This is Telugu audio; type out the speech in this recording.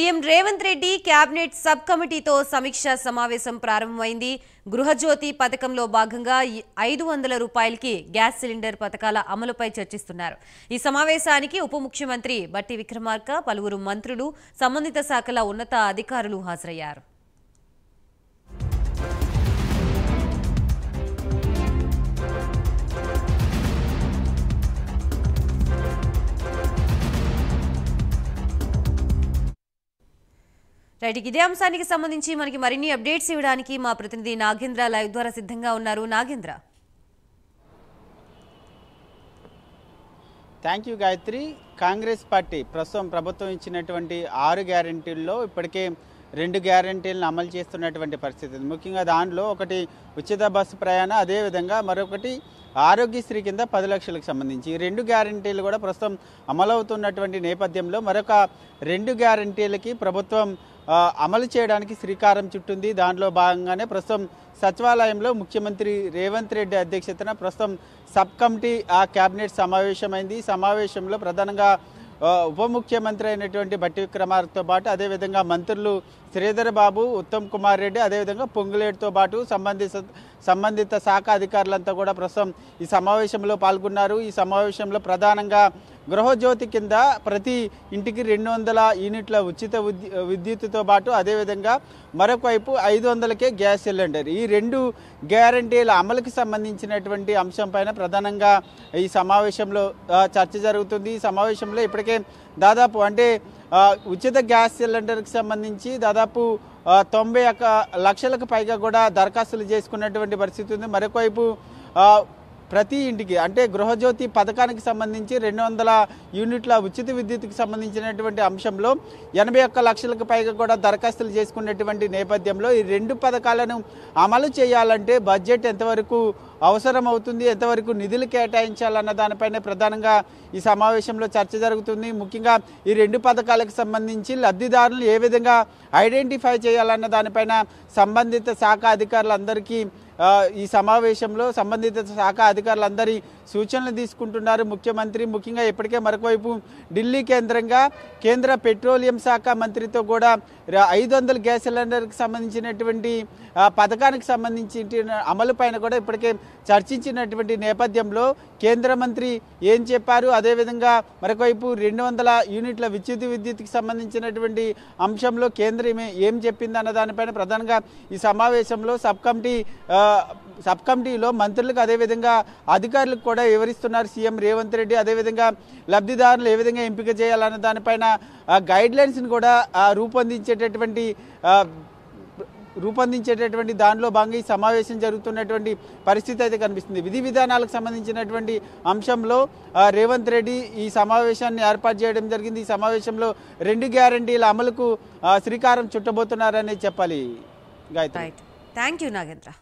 CM Revanth Reddy cabinet sub కమిటీతో సమీక్ష సమావేశం ప్రారంభమైంది గృహజ్యోతి పథకంలో భాగంగా ఐదు వందల రూపాయలకి గ్యాస్ సిలిండర్ పథకాల అమలుపై చర్చిస్తున్నారు ఈ సమావేశానికి ఉప ముఖ్యమంత్రి బట్టి విక్రమార్క పలువురు మంత్రులు సంబంధిత శాఖల ఉన్నత అధికారులు హాజరయ్యారు రైట్ ఇదే అంశానికి సంబంధించి మనకి మరిన్ని అప్డేట్స్ ఇవ్వడానికి మా ప్రతినిధి నాగేంద్ర లైవ్ ద్వారా సిద్ధంగా ఉన్నారు Nagendra thank you Gayatri Congress party ప్రస్తుతం ప్రభుత్వం ఇచ్చినటువంటి ఆరు గ్యారంటీల్లో ఇప్పటికే రెండు గ్యారంటీలను అమలు చేస్తున్నటువంటి పరిస్థితి ముఖ్యంగా దానిలో ఒకటి ఉచిత బస్సు ప్రయాణం అదేవిధంగా మరొకటి ఆరోగ్యశ్రీ కింద పది లక్షలకు సంబంధించి ఈ రెండు గ్యారంటీలు కూడా ప్రస్తుతం అమలవుతున్నటువంటి నేపథ్యంలో మరొక రెండు గ్యారంటీలకి ప్రభుత్వం అమలు చేయడానికి శ్రీకారం చుట్టింది దాంట్లో భాగంగానే ప్రస్తుతం సచివాలయంలో ముఖ్యమంత్రి రేవంత్ రెడ్డి అధ్యక్షతన ప్రస్తుతం సబ్ కమిటీ ఆ కేబినెట్ సమావేశమైంది సమావేశంలో ప్రధానంగా ఉప ముఖ్యమంత్రి అయినటువంటి భట్టి విక్రమార్తో పాటు అదేవిధంగా మంత్రులు శ్రీధర్ బాబు ఉత్తమ్ కుమార్ రెడ్డి అదేవిధంగా పొంగులేటితో పాటు సంబంధిత సంబంధిత శాఖ అధికారులంతా కూడా ప్రస్తుతం ఈ సమావేశంలో పాల్గొన్నారు ఈ సమావేశంలో ప్రధానంగా గృహజ్యోతి కింద ప్రతి ఇంటికి రెండు వందల యూనిట్ల ఉచిత విద్యుత్తుతో పాటు అదేవిధంగా మరొక వైపు ఐదు వందలకే గ్యాస్ సిలిండర్ ఈ రెండు గ్యారంటీల అమలుకి సంబంధించినటువంటి అంశంపైన ప్రధానంగా ఈ సమావేశంలో చర్చ జరుగుతుంది ఈ సమావేశంలో ఇప్పటికే దాదాపు అంటే ఉచిత గ్యాస్ సిలిండర్కి సంబంధించి దాదాపు తొంభై లక్షలకు పైగా కూడా దరఖాస్తులు చేసుకున్నటువంటి పరిస్థితి ఉంది మరొకవైపు ప్రతి ఇంటికి అంటే గృహజ్యోతి పథకానికి సంబంధించి రెండు వందల యూనిట్ల ఉచిత విద్యుత్కి సంబంధించినటువంటి అంశంలో ఎనభై ఒక్క లక్షలకు పైగా కూడా దరఖాస్తులు చేసుకున్నటువంటి నేపథ్యంలో ఈ రెండు పథకాలను అమలు చేయాలంటే బడ్జెట్ ఎంతవరకు అవసరం అవుతుంది ఎంతవరకు నిధులు కేటాయించాలన్న దానిపైన ప్రధానంగా ఈ సమావేశంలో చర్చ జరుగుతుంది ముఖ్యంగా ఈ రెండు పథకాలకు సంబంధించి లబ్ధిదారులు ఏ విధంగా ఐడెంటిఫై చేయాలన్న దానిపైన సంబంధిత శాఖ అధికారులందరికీ ఈ సమావేశంలో సంబంధిత శాఖ అధికారులందరి సూచనలు తీసుకుంటున్నారు ముఖ్యమంత్రి ముఖ్యంగా ఇప్పటికే మరొకవైపు ఢిల్లీ కేంద్రంగా కేంద్ర పెట్రోలియం శాఖ మంత్రితో కూడా ఐదు వందల గ్యాస్ సిలిండర్కి సంబంధించినటువంటి పథకానికి సంబంధించి అమలు పైన కూడా ఇప్పటికే చర్చించినటువంటి నేపథ్యంలో కేంద్ర మంత్రి ఏం చెప్పారు అదేవిధంగా మరొకవైపు రెండు వందల యూనిట్ల విద్యుత్ విద్యుత్కి సంబంధించినటువంటి అంశంలో కేంద్రం ఏం చెప్పింది అన్న దానిపైన ప్రధానంగా ఈ సమావేశంలో సబ్ కమిటీ సబ్ కమిటీలో మంత్రులకు అదేవిధంగా అధికారులకు కూడా వివరిస్తున్నారు సీఎం రేవంత్ రెడ్డి అదేవిధంగా లబ్ధిదారులు ఏ విధంగా ఎంపిక చేయాలన్న దానిపైన గైడ్ లైన్స్ని కూడా రూపొందించేటటువంటి రూపొందించేటటువంటి దానిలో భాగంగా ఈ సమావేశం జరుగుతున్నటువంటి పరిస్థితి అయితే కనిపిస్తుంది విధి విధానాలకు సంబంధించినటువంటి అంశంలో రేవంత్ రెడ్డి ఈ సమావేశాన్ని ఏర్పాటు చేయడం జరిగింది ఈ సమావేశంలో రెండు గ్యారంటీల అమలుకు శ్రీకారం చుట్టబోతున్నారనే చెప్పాలి గాయత్రి థ్యాంక్ యూ నాగేంద్ర